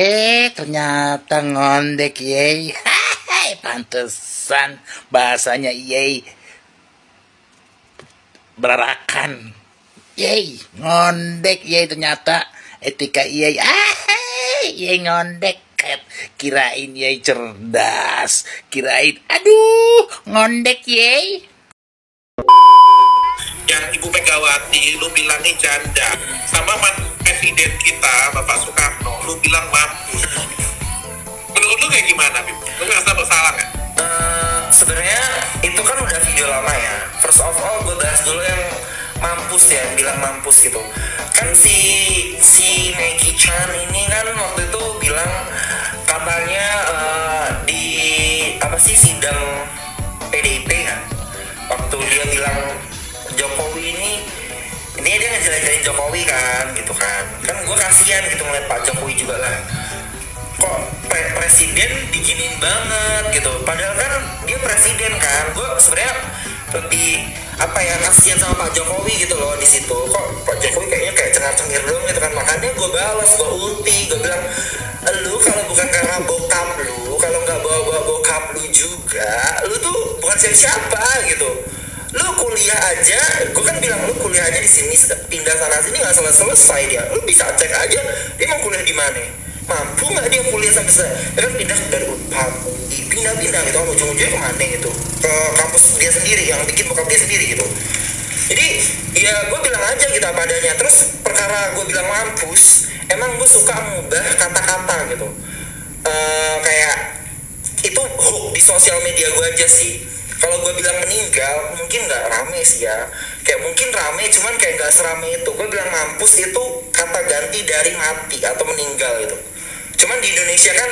Eh, ternyata ngondek, yey. Hai, pantesan bahasanya yey. Berarakan. Yey, ngondek, yey ternyata. Etika yey. Ah, yey ngondek kirain yey, cerdas kirain aduh ngondek yey. yang ibu Megawati lu bilangnya janda sama mantan presiden kita Bapak Soekarno lu bilang mampus menurut lu kayak gimana Bim? lu ngerasa bersalah gak? Uh, eh, sebenarnya itu kan udah video lama ya first of all gue bahas dulu yang mampus ya bilang mampus gitu kan si si Maggie Chan ini kan waktu itu bilang katanya uh, eh, di apa sih sidang PDIP kan waktu dia iya. bilang Jokowi ini ini dia ngejelajahin Jokowi kan gitu kan kan gue kasihan gitu ngeliat Pak Jokowi juga lah kok pre presiden diginin banget gitu padahal kan dia presiden kan gue sebenarnya lebih apa ya kasihan sama Pak Jokowi gitu loh di situ kok Pak Jokowi kayaknya kayak cengar-cengir dong gitu kan makanya gue balas gue ulti gue bilang lu kalau bukan karena bokap lu kalau nggak bawa bawa bokap lu juga lu tuh bukan siapa siapa gitu lu kuliah aja gue kan bilang lu kuliah aja di sini pindah sana sini nggak selesai selesai dia lu bisa cek aja dia mau kuliah di mana mampu nggak dia kuliah sampai selesai kan pindah dari Unpad pindah-pindah gitu ujung-ujungnya kemana gitu ke kampus dia sendiri yang bikin bokap dia sendiri gitu jadi ya gue bilang aja gitu apa adanya terus perkara gue bilang mampus emang gue suka mengubah kata-kata gitu uh, kayak itu hook di sosial media gue aja sih kalau gue bilang meninggal mungkin nggak rame sih ya kayak mungkin rame cuman kayak nggak serame itu gue bilang mampus itu kata ganti dari mati atau meninggal itu. cuman di Indonesia kan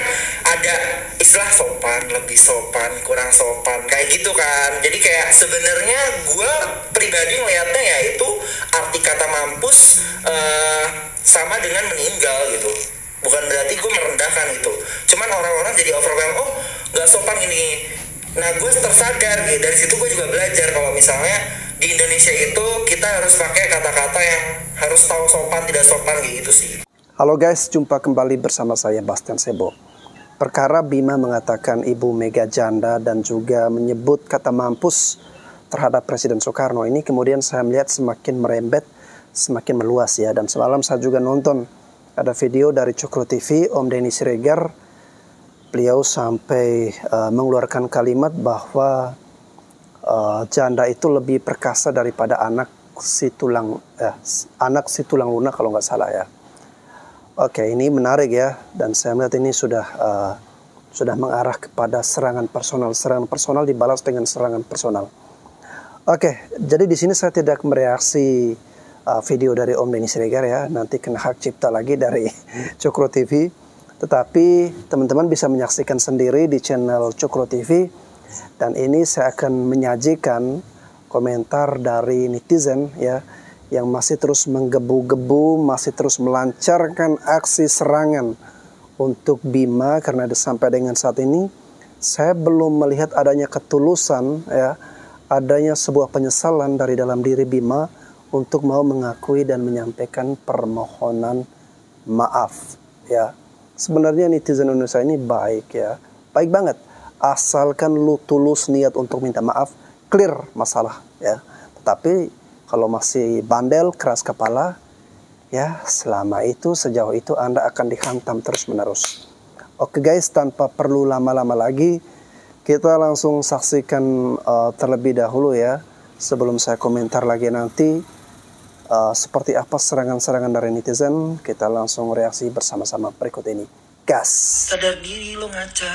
ada istilah sopan lebih sopan kurang sopan kayak gitu kan jadi kayak sebenarnya gue pribadi melihatnya ya itu arti kata mampus uh, sama dengan meninggal gitu bukan berarti gue merendahkan itu cuman orang-orang jadi overwhelmed oh nggak sopan ini nah gue tersadar gitu dari situ gue juga belajar kalau misalnya di Indonesia itu kita harus pakai kata-kata yang harus tahu sopan tidak sopan gitu sih halo guys jumpa kembali bersama saya Bastian Sebo perkara Bima mengatakan ibu mega janda dan juga menyebut kata mampus terhadap Presiden Soekarno ini kemudian saya melihat semakin merembet semakin meluas ya dan semalam saya juga nonton ada video dari Cokro TV Om Denny Siregar beliau sampai uh, mengeluarkan kalimat bahwa uh, janda itu lebih perkasa daripada anak si tulang eh, anak si tulang lunak kalau nggak salah ya. Oke, ini menarik ya dan saya melihat ini sudah uh, sudah mengarah kepada serangan personal. Serangan personal dibalas dengan serangan personal. Oke, jadi di sini saya tidak mereaksi uh, video dari Om Denny Siregar ya. Nanti kena hak cipta lagi dari Cokro TV. Tetapi teman-teman bisa menyaksikan sendiri di channel Cukro TV dan ini saya akan menyajikan komentar dari netizen ya yang masih terus menggebu-gebu, masih terus melancarkan aksi serangan untuk Bima karena sampai dengan saat ini saya belum melihat adanya ketulusan ya, adanya sebuah penyesalan dari dalam diri Bima untuk mau mengakui dan menyampaikan permohonan maaf ya sebenarnya netizen Indonesia ini baik ya. Baik banget. Asalkan lu tulus niat untuk minta maaf, clear masalah ya. Tetapi kalau masih bandel, keras kepala, ya selama itu sejauh itu Anda akan dihantam terus-menerus. Oke guys, tanpa perlu lama-lama lagi, kita langsung saksikan uh, terlebih dahulu ya sebelum saya komentar lagi nanti uh, seperti apa serangan-serangan dari netizen, kita langsung reaksi bersama-sama berikut ini. Gas. Sadar diri lo ngaca.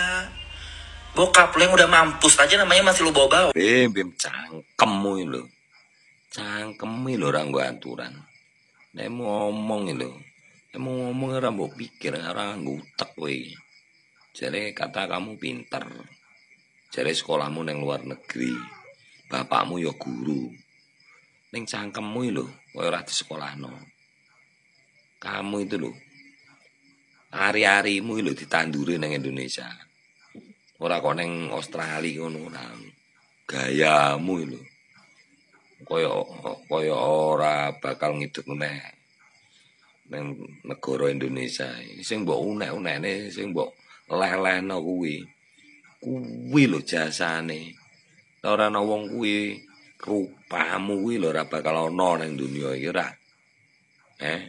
Bokap lo yang udah mampus aja namanya masih lo bawa-bawa. Bim, bim, cangkemu lo. cangkem lo orang gue aturan. Dia mau ngomong lo. Dia mau ngomong orang mau pikir, orang gue utak weh. Jadi kata kamu pinter. Jadi sekolahmu neng luar negeri. Bapakmu ya guru. Neng cangkemmu lo kowe ora disekolahno. Kamu itu lho. Ari-arimu lho ditandure nang Indonesia. Ora kok ning Australia ngono Gayamu lho. Kaya kaya ora bakal ngidup meneh. Nang negara Indonesia. Sing mbok unek-unekne sing mbok leleh-lehno kuwi. Kuwi lho jasane. Ora ana wong kuwi. rupamu kuwi lho ora bakal ana ning donya iki ora. Eh.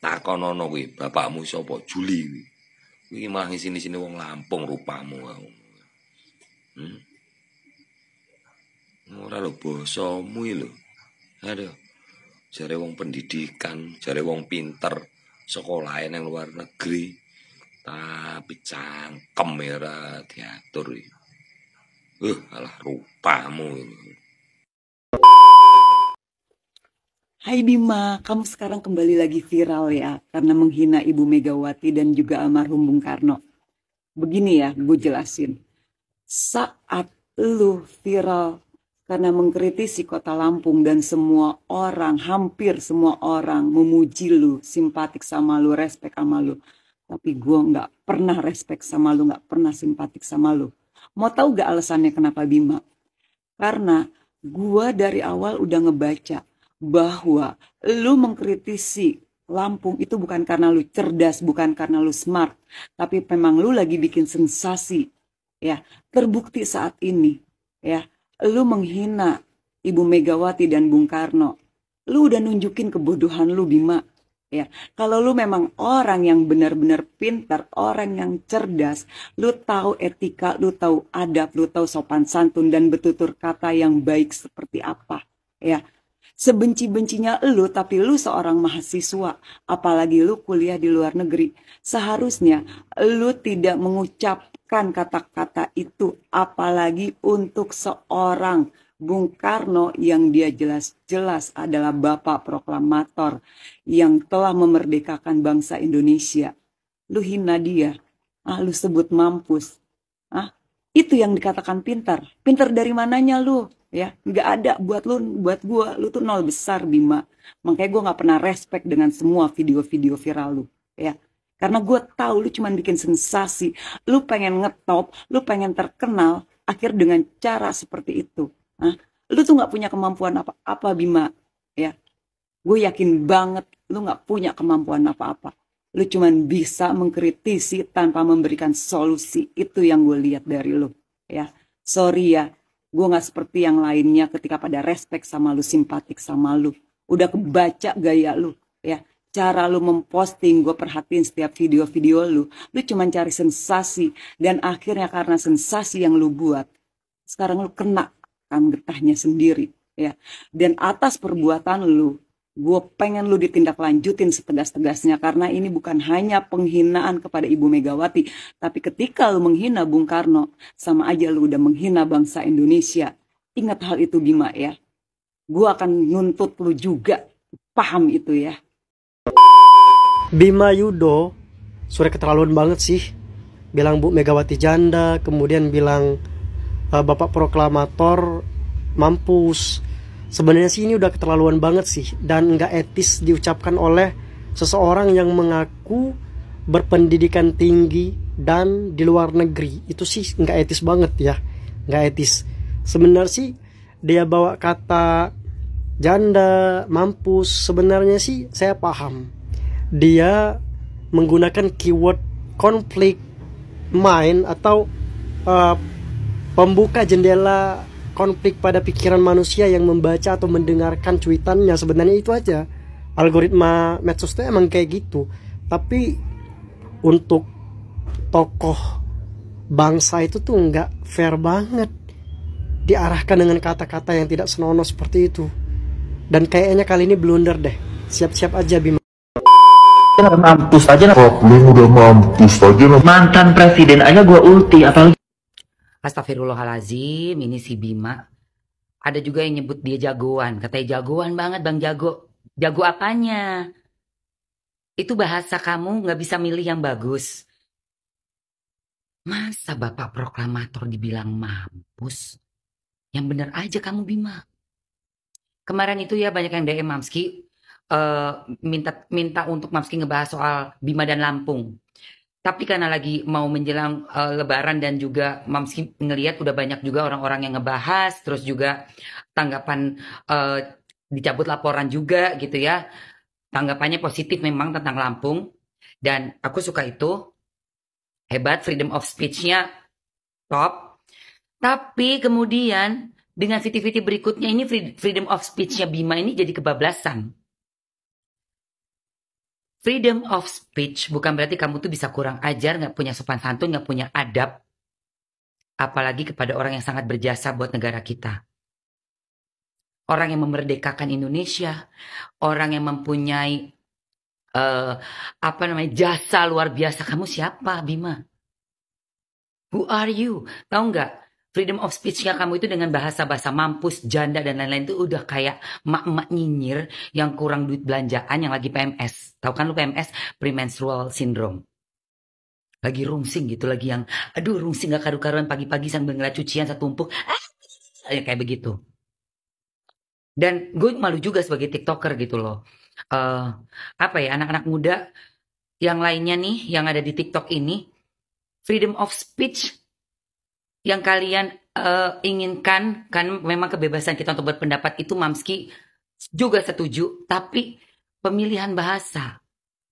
Takon ana kuwi bapakmu sapa? Juli kuwi. Kuwi mah sini sini wong Lampung rupamu aku. Hmm. Ora lho basamu iki lho. Aduh. Jare wong pendidikan, jare wong pinter, sekolah yang luar negeri. Tapi cangkem merah ya, diatur Eh, Uh, alah rupamu ini. Hai Bima, kamu sekarang kembali lagi viral ya karena menghina Ibu Megawati dan juga almarhum Bung Karno. Begini ya, gue jelasin. Saat lu viral karena mengkritisi kota Lampung dan semua orang, hampir semua orang memuji lu, simpatik sama lu, respek sama lu. Tapi gue nggak pernah respek sama lu, nggak pernah simpatik sama lu. Mau tahu gak alasannya kenapa Bima? Karena gue dari awal udah ngebaca bahwa lu mengkritisi Lampung itu bukan karena lu cerdas, bukan karena lu smart, tapi memang lu lagi bikin sensasi. Ya, terbukti saat ini, ya. Lu menghina Ibu Megawati dan Bung Karno. Lu udah nunjukin kebodohan lu Bima. Ya, kalau lu memang orang yang benar-benar pintar, orang yang cerdas, lu tahu etika, lu tahu adab, lu tahu sopan santun dan betutur kata yang baik seperti apa. Ya, Sebenci-bencinya lu tapi lu seorang mahasiswa, apalagi lu kuliah di luar negeri. Seharusnya lu tidak mengucapkan kata-kata itu apalagi untuk seorang Bung Karno yang dia jelas-jelas adalah bapak proklamator yang telah memerdekakan bangsa Indonesia. Lu hina dia, ah lu sebut mampus itu yang dikatakan pintar pintar dari mananya lu ya nggak ada buat lu buat gua lu tuh nol besar Bima makanya gua nggak pernah respect dengan semua video-video viral lu ya karena gua tahu lu cuma bikin sensasi lu pengen ngetop lu pengen terkenal akhir dengan cara seperti itu nah, lu tuh nggak punya kemampuan apa-apa Bima ya gue yakin banget lu nggak punya kemampuan apa-apa Lu cuman bisa mengkritisi tanpa memberikan solusi. Itu yang gue lihat dari lu. Ya, sorry ya. Gue nggak seperti yang lainnya ketika pada respect sama lu, simpatik sama lu. Udah kebaca gaya lu. Ya, cara lu memposting, gue perhatiin setiap video-video lu. Lu cuman cari sensasi. Dan akhirnya karena sensasi yang lu buat, sekarang lu kena kan getahnya sendiri. Ya. Dan atas perbuatan lu, gue pengen lu ditindaklanjutin setegas-tegasnya karena ini bukan hanya penghinaan kepada Ibu Megawati, tapi ketika lu menghina Bung Karno, sama aja lu udah menghina bangsa Indonesia. Ingat hal itu Bima ya. Gue akan nuntut lu juga. Paham itu ya. Bima Yudo, sore keterlaluan banget sih. Bilang Bu Megawati janda, kemudian bilang eh, Bapak proklamator mampus Sebenarnya sih ini udah keterlaluan banget sih dan nggak etis diucapkan oleh seseorang yang mengaku berpendidikan tinggi dan di luar negeri itu sih nggak etis banget ya nggak etis sebenarnya sih dia bawa kata janda mampus sebenarnya sih saya paham dia menggunakan keyword konflik main atau uh, pembuka jendela konflik pada pikiran manusia yang membaca atau mendengarkan cuitannya sebenarnya itu aja algoritma medsos itu emang kayak gitu tapi untuk tokoh bangsa itu tuh nggak fair banget diarahkan dengan kata-kata yang tidak senonoh seperti itu dan kayaknya kali ini blunder deh siap-siap aja Bima mampus aja lah. udah mampus aja Mantan presiden aja gua ulti, apalagi Astagfirullahalazim, ini si Bima. Ada juga yang nyebut dia jagoan. Katanya jagoan banget bang jago. Jago apanya? Itu bahasa kamu gak bisa milih yang bagus. Masa bapak proklamator dibilang mampus? Yang bener aja kamu Bima. Kemarin itu ya banyak yang DM Mamski. Uh, minta minta untuk Mamski ngebahas soal Bima dan Lampung tapi karena lagi mau menjelang uh, Lebaran dan juga Mamski ngelihat udah banyak juga orang-orang yang ngebahas, terus juga tanggapan uh, dicabut laporan juga gitu ya, tanggapannya positif memang tentang Lampung dan aku suka itu hebat freedom of speech-nya top, tapi kemudian dengan fiti berikutnya ini freedom of speech-nya Bima ini jadi kebablasan. Freedom of speech bukan berarti kamu tuh bisa kurang ajar, nggak punya sopan santun, nggak punya adab. Apalagi kepada orang yang sangat berjasa buat negara kita. Orang yang memerdekakan Indonesia, orang yang mempunyai uh, apa namanya jasa luar biasa. Kamu siapa, Bima? Who are you? Tahu nggak? freedom of speech-nya kamu itu dengan bahasa-bahasa mampus, janda dan lain-lain itu udah kayak mak-mak nyinyir yang kurang duit belanjaan yang lagi PMS. Tahu kan lu PMS, premenstrual syndrome. Lagi rungsing gitu, lagi yang aduh rungsing gak karu-karuan pagi-pagi sambil ngeliat cucian satu tumpuk. Ah, ya kayak begitu. Dan gue malu juga sebagai TikToker gitu loh. Uh, apa ya, anak-anak muda yang lainnya nih yang ada di TikTok ini freedom of speech yang kalian uh, inginkan kan memang kebebasan kita untuk berpendapat itu Mamski juga setuju tapi pemilihan bahasa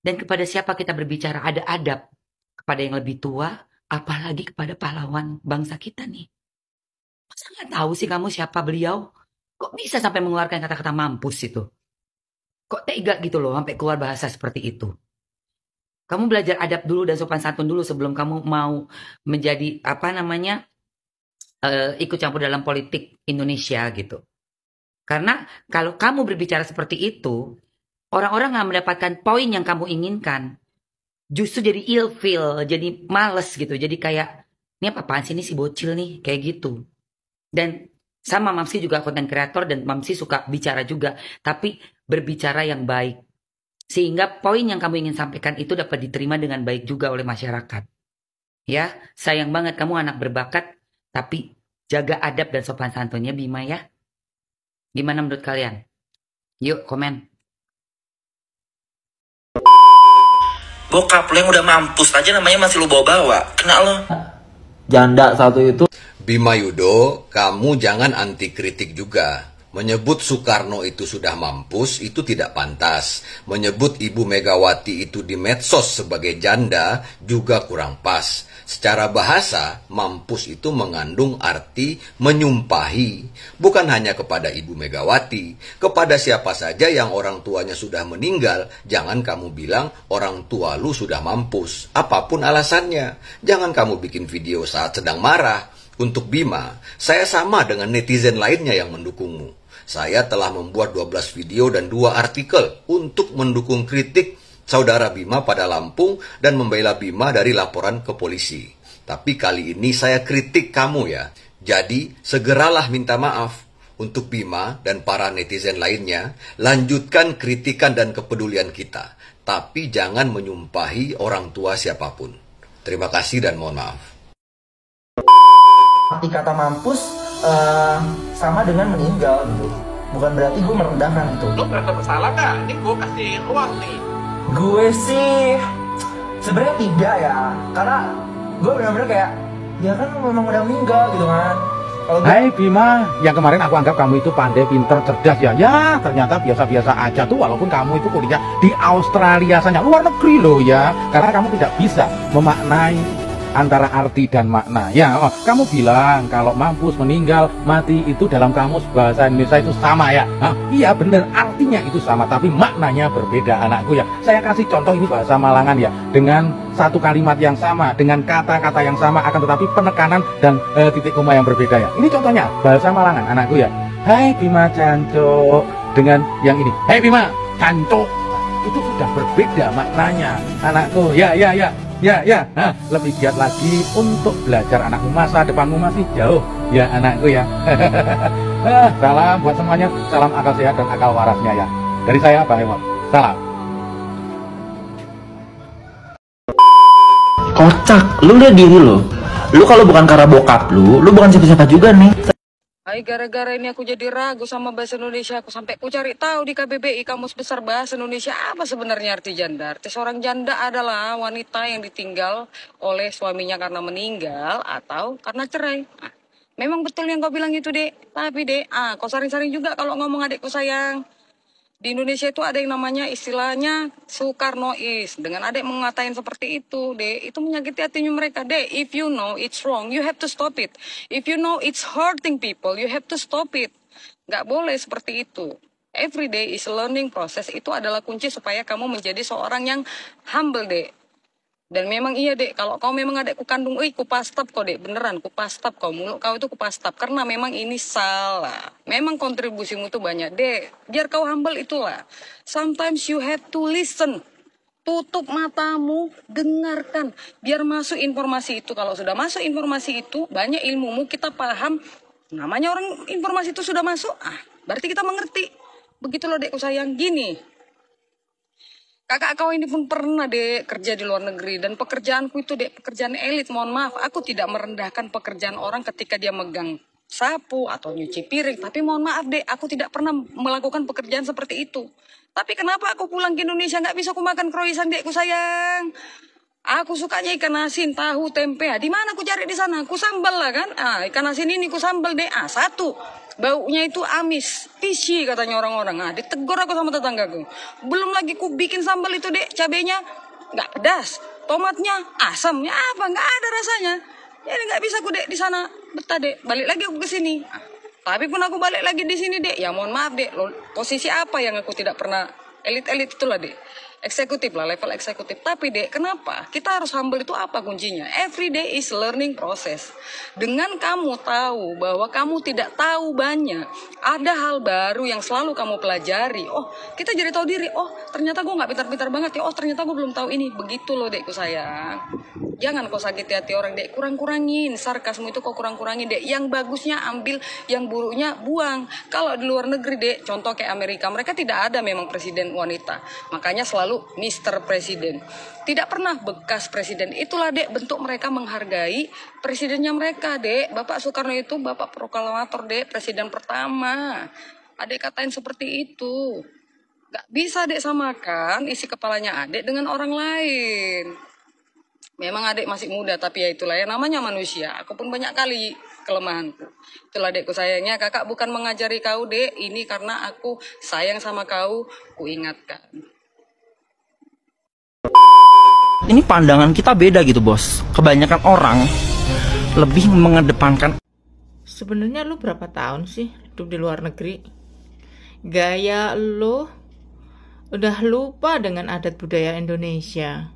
dan kepada siapa kita berbicara ada adab kepada yang lebih tua apalagi kepada pahlawan bangsa kita nih masa nggak tahu sih kamu siapa beliau kok bisa sampai mengeluarkan kata-kata mampus itu kok tega gitu loh sampai keluar bahasa seperti itu kamu belajar adab dulu dan sopan santun dulu sebelum kamu mau menjadi apa namanya uh, ikut campur dalam politik Indonesia gitu. Karena kalau kamu berbicara seperti itu, orang-orang nggak mendapatkan poin yang kamu inginkan. Justru jadi ill feel, jadi males gitu. Jadi kayak, ini apa apaan sih ini si bocil nih, kayak gitu. Dan sama Mamsi juga konten kreator dan Mamsi suka bicara juga. Tapi berbicara yang baik. Sehingga poin yang kamu ingin sampaikan itu dapat diterima dengan baik juga oleh masyarakat. Ya, sayang banget kamu anak berbakat tapi jaga adab dan sopan santunnya Bima ya. Gimana menurut kalian? Yuk komen. Bokap lo yang udah mampus aja namanya masih lu bawa-bawa. Kena lo. Janda satu itu. Bima Yudo, kamu jangan anti kritik juga. Menyebut Soekarno itu sudah mampus itu tidak pantas. Menyebut Ibu Megawati itu di medsos sebagai janda juga kurang pas. Secara bahasa, mampus itu mengandung arti menyumpahi, bukan hanya kepada Ibu Megawati, kepada siapa saja yang orang tuanya sudah meninggal, jangan kamu bilang orang tua lu sudah mampus, apapun alasannya. Jangan kamu bikin video saat sedang marah. Untuk Bima, saya sama dengan netizen lainnya yang mendukungmu. Saya telah membuat 12 video dan dua artikel untuk mendukung kritik saudara Bima pada Lampung dan membela Bima dari laporan ke polisi. Tapi kali ini saya kritik kamu ya. Jadi segeralah minta maaf untuk Bima dan para netizen lainnya. Lanjutkan kritikan dan kepedulian kita. Tapi jangan menyumpahi orang tua siapapun. Terima kasih dan mohon maaf. Arti kata mampus uh, sama dengan meninggal gitu bukan berarti gue merendahkan itu. Lo merasa bersalah kak? Ini gue kasih ruang nih gue sih sebenarnya tidak ya karena gue benar-benar kayak ya kan memang udah meninggal gitu kan Hai hey, Bima, yang kemarin aku anggap kamu itu pandai, pinter, cerdas ya Ya ternyata biasa-biasa aja tuh walaupun kamu itu kuliah di Australia sana Luar negeri loh ya Karena kamu tidak bisa memaknai antara arti dan makna. Ya, oh, kamu bilang kalau mampus, meninggal, mati itu dalam kamus bahasa Indonesia itu sama ya. Hah? Iya benar, artinya itu sama, tapi maknanya berbeda anakku ya. Saya kasih contoh ini bahasa Malangan ya, dengan satu kalimat yang sama, dengan kata-kata yang sama, akan tetapi penekanan dan e, titik koma yang berbeda ya. Ini contohnya bahasa Malangan anakku ya. Hai Bima Canco dengan yang ini. Hai Bima Canco itu sudah berbeda maknanya anakku. Ya ya ya ya ya nah, lebih giat lagi untuk belajar anakmu masa depanmu masih jauh ya anakku ya ah, salam buat semuanya salam akal sehat dan akal warasnya ya dari saya Pak Hewan. salam kocak lu udah diri lo, lu kalau bukan karena bokap lu lu bukan siapa-siapa juga nih Hai, gara-gara ini aku jadi ragu sama bahasa Indonesia. Aku sampai aku cari tahu di KBBI Kamus Besar Bahasa Indonesia apa sebenarnya arti janda. Arti seorang janda adalah wanita yang ditinggal oleh suaminya karena meninggal atau karena cerai. Ah, memang betul yang kau bilang itu, Dek. Tapi, Dek, ah, kau saring-saring juga kalau ngomong adikku sayang. Di Indonesia itu ada yang namanya istilahnya Soekarnois. Dengan adik mengatain seperti itu, deh, itu menyakiti hatinya mereka. Deh, if you know it's wrong, you have to stop it. If you know it's hurting people, you have to stop it. Gak boleh seperti itu. Every day is a learning process. Itu adalah kunci supaya kamu menjadi seorang yang humble, deh dan memang iya dek, kalau kau memang ada ku kandung, eh ku pastap kau dek, beneran ku pastap kau mulu, kau itu ku pastap. Karena memang ini salah. Memang kontribusimu tuh banyak dek, biar kau humble itulah. Sometimes you have to listen. Tutup matamu, dengarkan. Biar masuk informasi itu. Kalau sudah masuk informasi itu, banyak ilmumu kita paham. Namanya orang informasi itu sudah masuk, ah berarti kita mengerti. Begitu loh dek sayang, gini. Kakak kau ini pun pernah dek kerja di luar negeri dan pekerjaanku itu dek pekerjaan elit. Mohon maaf, aku tidak merendahkan pekerjaan orang ketika dia megang sapu atau nyuci piring. Tapi mohon maaf dek, aku tidak pernah melakukan pekerjaan seperti itu. Tapi kenapa aku pulang ke Indonesia nggak bisa aku makan kroisan dekku sayang? Aku sukanya ikan asin, tahu, tempe. Ah, di mana aku cari di sana? Aku sambal lah kan. Ah, ikan asin ini aku sambal deh. Ah, satu. Baunya itu amis. Pisi katanya orang-orang. Ah, ditegur aku sama tetanggaku. Belum lagi ku bikin sambal itu deh. Cabenya nggak pedas. Tomatnya asamnya apa? Nggak ada rasanya. Jadi nggak bisa aku dek di sana. Betah dek. Balik lagi aku ke sini. Ah, tapi pun aku balik lagi di sini dek. Ya mohon maaf dek. Posisi apa yang aku tidak pernah elit-elit itulah dek eksekutif lah level eksekutif tapi dek kenapa kita harus humble itu apa kuncinya every day is learning process dengan kamu tahu bahwa kamu tidak tahu banyak ada hal baru yang selalu kamu pelajari oh kita jadi tahu diri oh ternyata gue nggak pintar-pintar banget ya oh ternyata gue belum tahu ini begitu loh dekku sayang jangan kau sakiti hati orang dek kurang-kurangin sarkasmu itu kok kurang-kurangin dek yang bagusnya ambil yang buruknya buang kalau di luar negeri dek contoh kayak Amerika mereka tidak ada memang presiden wanita makanya selalu selalu Mr. Presiden. Tidak pernah bekas presiden. Itulah dek bentuk mereka menghargai presidennya mereka dek. Bapak Soekarno itu bapak proklamator dek, presiden pertama. Adek katain seperti itu. Gak bisa dek samakan isi kepalanya adek dengan orang lain. Memang adek masih muda tapi ya itulah ya namanya manusia. Aku pun banyak kali kelemahanku. Itulah dekku sayangnya kakak bukan mengajari kau dek ini karena aku sayang sama kau kuingatkan ini pandangan kita beda gitu bos kebanyakan orang lebih mengedepankan sebenarnya lu berapa tahun sih hidup di luar negeri gaya lu udah lupa dengan adat budaya Indonesia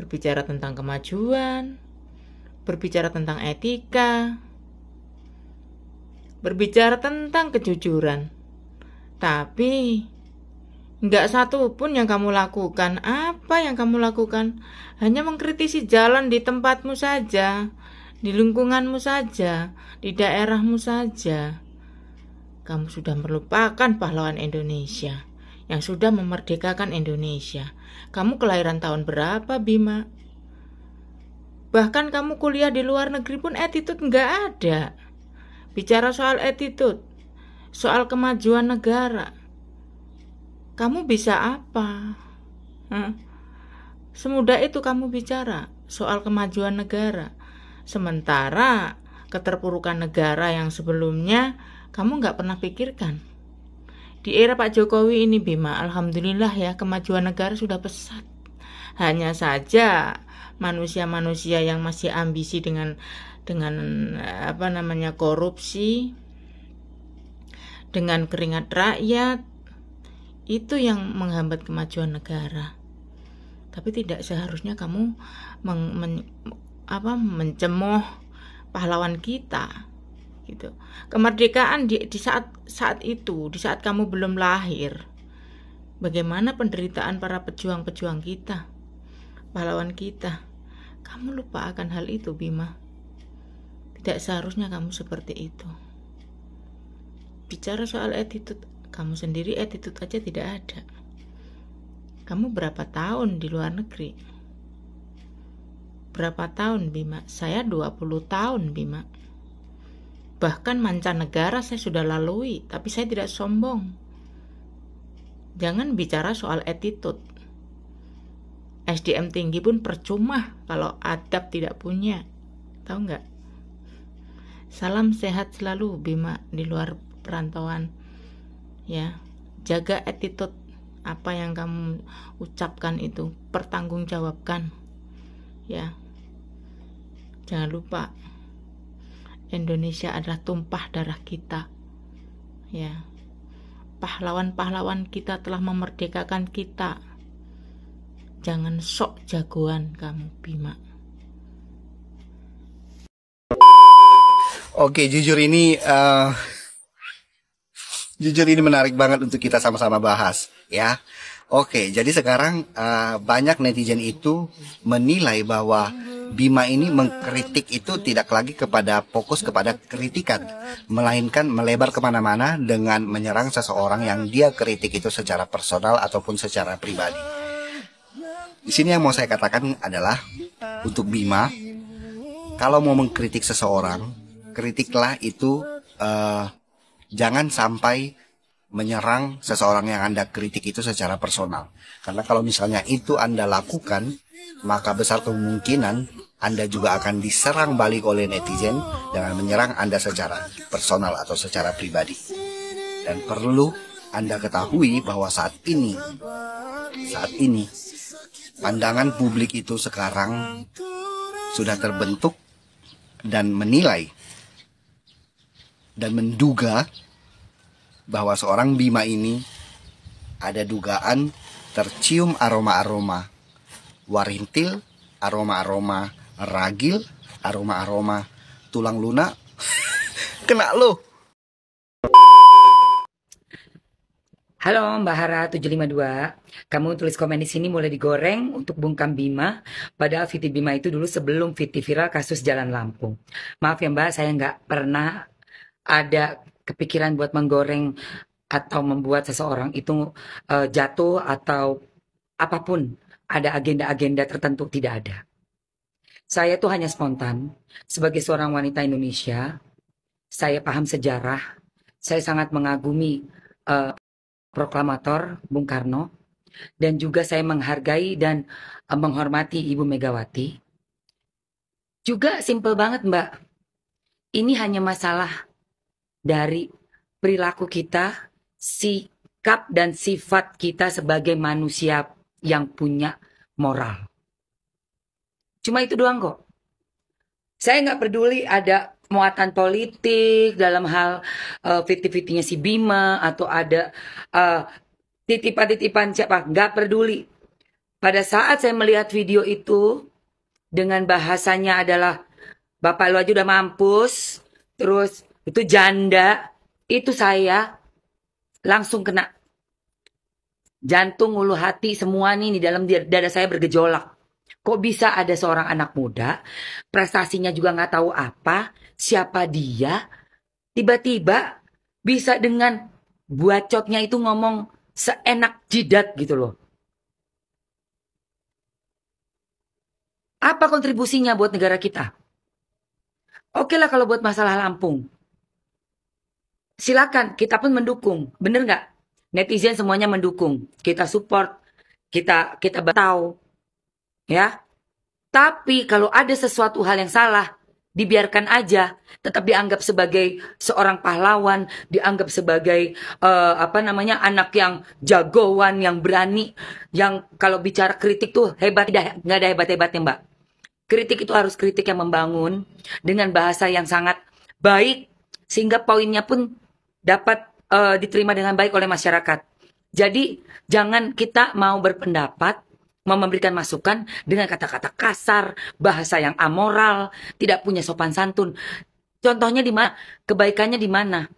berbicara tentang kemajuan berbicara tentang etika berbicara tentang kejujuran tapi Enggak satu pun yang kamu lakukan. Apa yang kamu lakukan? Hanya mengkritisi jalan di tempatmu saja, di lingkunganmu saja, di daerahmu saja. Kamu sudah melupakan pahlawan Indonesia yang sudah memerdekakan Indonesia. Kamu kelahiran tahun berapa, Bima? Bahkan kamu kuliah di luar negeri pun attitude nggak ada. Bicara soal attitude, soal kemajuan negara, kamu bisa apa? Hmm. Semudah itu kamu bicara soal kemajuan negara. Sementara keterpurukan negara yang sebelumnya kamu nggak pernah pikirkan. Di era Pak Jokowi ini Bima, Alhamdulillah ya kemajuan negara sudah pesat. Hanya saja manusia-manusia yang masih ambisi dengan dengan eh, apa namanya korupsi, dengan keringat rakyat, itu yang menghambat kemajuan negara. Tapi tidak seharusnya kamu meng, men, apa, mencemoh pahlawan kita gitu. Kemerdekaan di, di saat saat itu, di saat kamu belum lahir. Bagaimana penderitaan para pejuang-pejuang kita? Pahlawan kita. Kamu lupa akan hal itu, Bima. Tidak seharusnya kamu seperti itu. Bicara soal attitude kamu sendiri attitude aja tidak ada. Kamu berapa tahun di luar negeri? Berapa tahun Bima? Saya 20 tahun Bima. Bahkan mancanegara saya sudah lalui, tapi saya tidak sombong. Jangan bicara soal attitude. SDM tinggi pun percuma kalau adab tidak punya. Tahu nggak? Salam sehat selalu Bima di luar perantauan ya jaga attitude apa yang kamu ucapkan itu pertanggungjawabkan ya jangan lupa Indonesia adalah tumpah darah kita ya pahlawan-pahlawan kita telah memerdekakan kita jangan sok jagoan kamu Bima Oke jujur ini uh, jujur ini menarik banget untuk kita sama-sama bahas ya. Oke, jadi sekarang uh, banyak netizen itu menilai bahwa Bima ini mengkritik itu tidak lagi kepada fokus kepada kritikan, melainkan melebar kemana-mana dengan menyerang seseorang yang dia kritik itu secara personal ataupun secara pribadi. Di sini yang mau saya katakan adalah untuk Bima, kalau mau mengkritik seseorang, kritiklah itu uh, jangan sampai menyerang seseorang yang Anda kritik itu secara personal. Karena kalau misalnya itu Anda lakukan, maka besar kemungkinan Anda juga akan diserang balik oleh netizen dengan menyerang Anda secara personal atau secara pribadi. Dan perlu Anda ketahui bahwa saat ini, saat ini, pandangan publik itu sekarang sudah terbentuk dan menilai dan menduga bahwa seorang Bima ini ada dugaan tercium aroma-aroma warintil, aroma-aroma ragil, aroma-aroma tulang lunak. Kena lo. Halo Mbak Hara 752. Kamu tulis komen di sini mulai digoreng untuk bungkam Bima. Padahal Viti Bima itu dulu sebelum Viti viral kasus Jalan Lampung. Maaf ya Mbak, saya nggak pernah ada kepikiran buat menggoreng atau membuat seseorang itu uh, jatuh atau apapun ada agenda-agenda tertentu tidak ada. Saya tuh hanya spontan sebagai seorang wanita Indonesia. Saya paham sejarah. Saya sangat mengagumi uh, proklamator Bung Karno dan juga saya menghargai dan uh, menghormati Ibu Megawati. Juga simple banget, Mbak. Ini hanya masalah dari perilaku kita, sikap dan sifat kita sebagai manusia yang punya moral. Cuma itu doang kok. Saya nggak peduli ada muatan politik dalam hal uh, eh, fitnya si Bima atau ada uh, titipan-titipan siapa nggak peduli. Pada saat saya melihat video itu dengan bahasanya adalah bapak lu aja udah mampus, terus itu janda, itu saya langsung kena jantung, ulu hati, semua nih di dalam dada saya bergejolak. Kok bisa ada seorang anak muda, prestasinya juga nggak tahu apa, siapa dia, tiba-tiba bisa dengan buacotnya itu ngomong seenak jidat gitu loh. Apa kontribusinya buat negara kita? Oke okay lah kalau buat masalah Lampung silakan kita pun mendukung, bener nggak? Netizen semuanya mendukung, kita support, kita kita tahu, ya. Tapi kalau ada sesuatu hal yang salah, dibiarkan aja, tetap dianggap sebagai seorang pahlawan, dianggap sebagai uh, apa namanya anak yang jagoan, yang berani, yang kalau bicara kritik tuh hebat, nggak ada hebat-hebatnya mbak. Kritik itu harus kritik yang membangun dengan bahasa yang sangat baik sehingga poinnya pun dapat uh, diterima dengan baik oleh masyarakat. Jadi jangan kita mau berpendapat, mau memberikan masukan dengan kata-kata kasar, bahasa yang amoral, tidak punya sopan santun. Contohnya di mana? Kebaikannya di mana?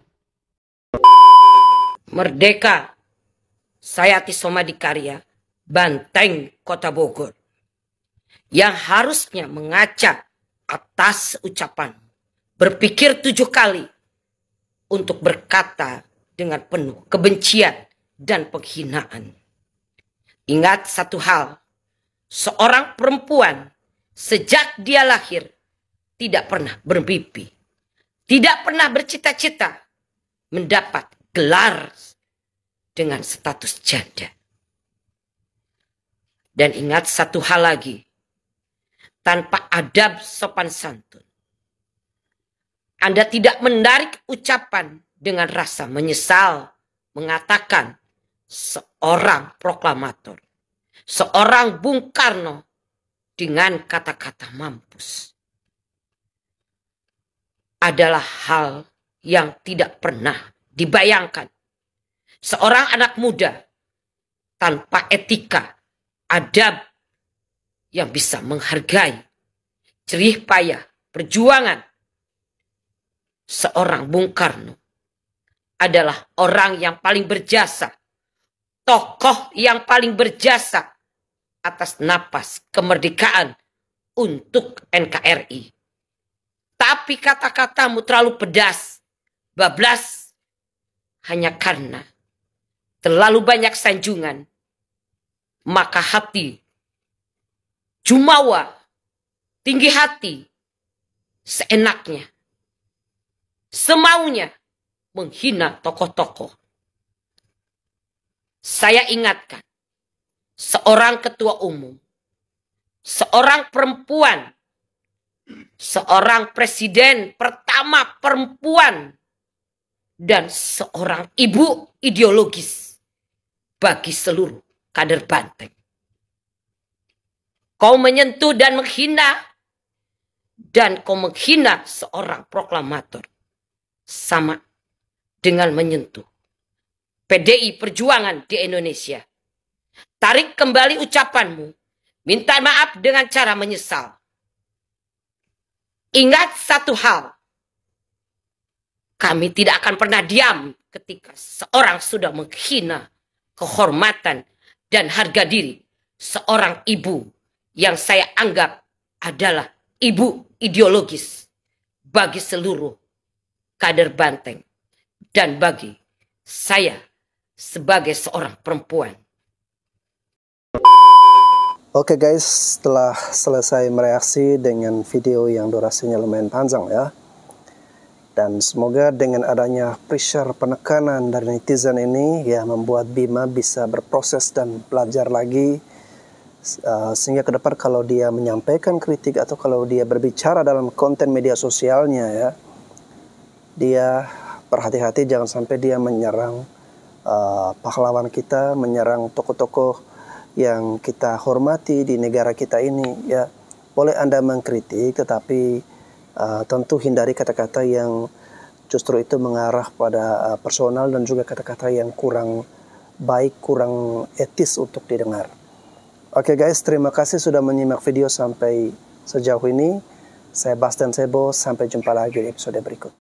Merdeka. Saya Tisoma Dikarya, Banteng, Kota Bogor. Yang harusnya mengacak atas ucapan. Berpikir tujuh kali untuk berkata dengan penuh kebencian dan penghinaan. Ingat satu hal, seorang perempuan sejak dia lahir tidak pernah bermimpi, tidak pernah bercita-cita mendapat gelar dengan status janda. Dan ingat satu hal lagi, tanpa adab sopan santun, anda tidak menarik ucapan dengan rasa menyesal, mengatakan seorang proklamator, seorang Bung Karno dengan kata-kata mampus adalah hal yang tidak pernah dibayangkan. Seorang anak muda tanpa etika, adab yang bisa menghargai cerih payah, perjuangan, seorang Bung Karno adalah orang yang paling berjasa, tokoh yang paling berjasa atas napas kemerdekaan untuk NKRI. Tapi kata-katamu terlalu pedas, bablas, hanya karena terlalu banyak sanjungan, maka hati jumawa, tinggi hati, seenaknya semaunya menghina tokoh-tokoh. Saya ingatkan, seorang ketua umum, seorang perempuan, seorang presiden pertama perempuan, dan seorang ibu ideologis bagi seluruh kader Banteng. Kau menyentuh dan menghina, dan kau menghina seorang proklamator sama dengan menyentuh PDI Perjuangan di Indonesia. Tarik kembali ucapanmu. Minta maaf dengan cara menyesal. Ingat satu hal. Kami tidak akan pernah diam ketika seorang sudah menghina kehormatan dan harga diri seorang ibu yang saya anggap adalah ibu ideologis bagi seluruh kader Banteng dan bagi saya sebagai seorang perempuan. Oke okay guys, setelah selesai mereaksi dengan video yang durasinya lumayan panjang ya. Dan semoga dengan adanya pressure penekanan dari netizen ini ya membuat Bima bisa berproses dan belajar lagi Uh, sehingga ke depan kalau dia menyampaikan kritik atau kalau dia berbicara dalam konten media sosialnya ya dia perhati hati jangan sampai dia menyerang uh, pahlawan kita, menyerang tokoh-tokoh yang kita hormati di negara kita ini. Ya, boleh anda mengkritik, tetapi uh, tentu hindari kata-kata yang justru itu mengarah pada uh, personal dan juga kata-kata yang kurang baik, kurang etis untuk didengar. Oke okay guys, terima kasih sudah menyimak video sampai sejauh ini. Saya Bastian Sebo, sampai jumpa lagi di episode berikut.